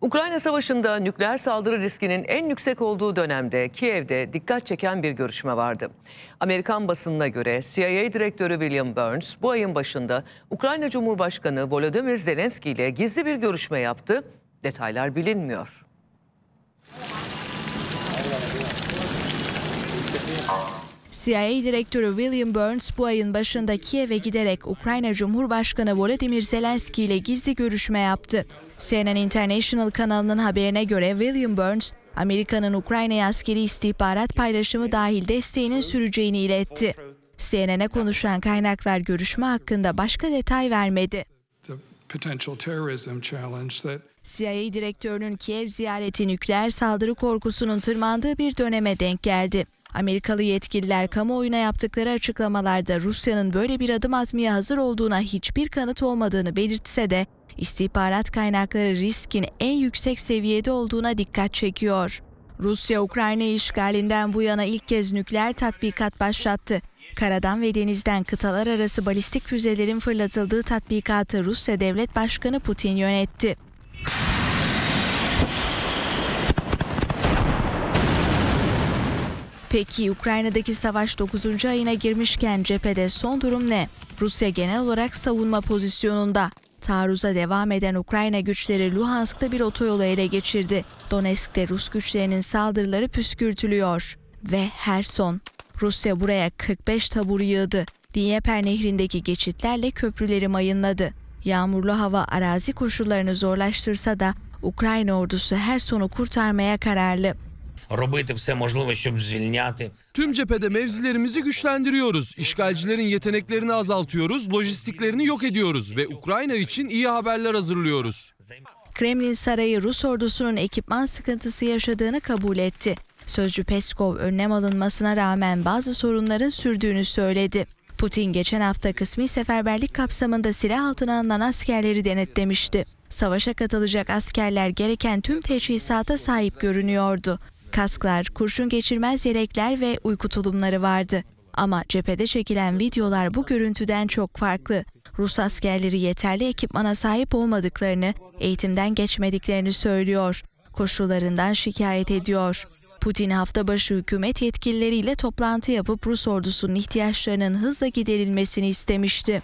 Ukrayna Savaşı'nda nükleer saldırı riskinin en yüksek olduğu dönemde Kiev'de dikkat çeken bir görüşme vardı. Amerikan basınına göre CIA Direktörü William Burns bu ayın başında Ukrayna Cumhurbaşkanı Volodymyr Zelenski ile gizli bir görüşme yaptı. Detaylar bilinmiyor. CIA Direktörü William Burns bu ayın başında Kiev'e giderek Ukrayna Cumhurbaşkanı Volodymyr Zelenski ile gizli görüşme yaptı. CNN International kanalının haberine göre William Burns, Amerika'nın Ukrayna'ya askeri istihbarat paylaşımı dahil desteğinin süreceğini iletti. CNN'e konuşan kaynaklar görüşme hakkında başka detay vermedi. CIA direktörünün Kiev ziyareti nükleer saldırı korkusunun tırmandığı bir döneme denk geldi. Amerikalı yetkililer kamuoyuna yaptıkları açıklamalarda Rusya'nın böyle bir adım atmaya hazır olduğuna hiçbir kanıt olmadığını belirtse de istihbarat kaynakları riskin en yüksek seviyede olduğuna dikkat çekiyor. Rusya Ukrayna işgalinden bu yana ilk kez nükleer tatbikat başlattı. Karadan ve denizden kıtalar arası balistik füzelerin fırlatıldığı tatbikatı Rusya Devlet Başkanı Putin yönetti. Peki Ukrayna'daki savaş 9. ayına girmişken cephede son durum ne? Rusya genel olarak savunma pozisyonunda. Taarruza devam eden Ukrayna güçleri Luhansk'ta bir otoyolu ele geçirdi. Donetsk'te Rus güçlerinin saldırıları püskürtülüyor. Ve Herson. Rusya buraya 45 tabur yığdı. Dnieper nehrindeki geçitlerle köprüleri mayınladı. Yağmurlu hava arazi koşullarını zorlaştırsa da Ukrayna ordusu Herson'u kurtarmaya kararlı. Tüm cephede mevzilerimizi güçlendiriyoruz. İşgalcilerin yeteneklerini azaltıyoruz, lojistiklerini yok ediyoruz ve Ukrayna için iyi haberler hazırlıyoruz. Kremlin Sarayı Rus ordusunun ekipman sıkıntısı yaşadığını kabul etti. Sözcü Peskov önlem alınmasına rağmen bazı sorunların sürdüğünü söyledi. Putin geçen hafta kısmi seferberlik kapsamında silah altına alınan askerleri denetlemişti. Savaşa katılacak askerler gereken tüm teçhizata sahip görünüyordu kasklar, kurşun geçirmez yelekler ve uyku tulumları vardı. Ama cephede çekilen videolar bu görüntüden çok farklı. Rus askerleri yeterli ekipmana sahip olmadıklarını, eğitimden geçmediklerini söylüyor. Koşullarından şikayet ediyor. Putin hafta başı hükümet yetkilileriyle toplantı yapıp Rus ordusunun ihtiyaçlarının hızla giderilmesini istemişti.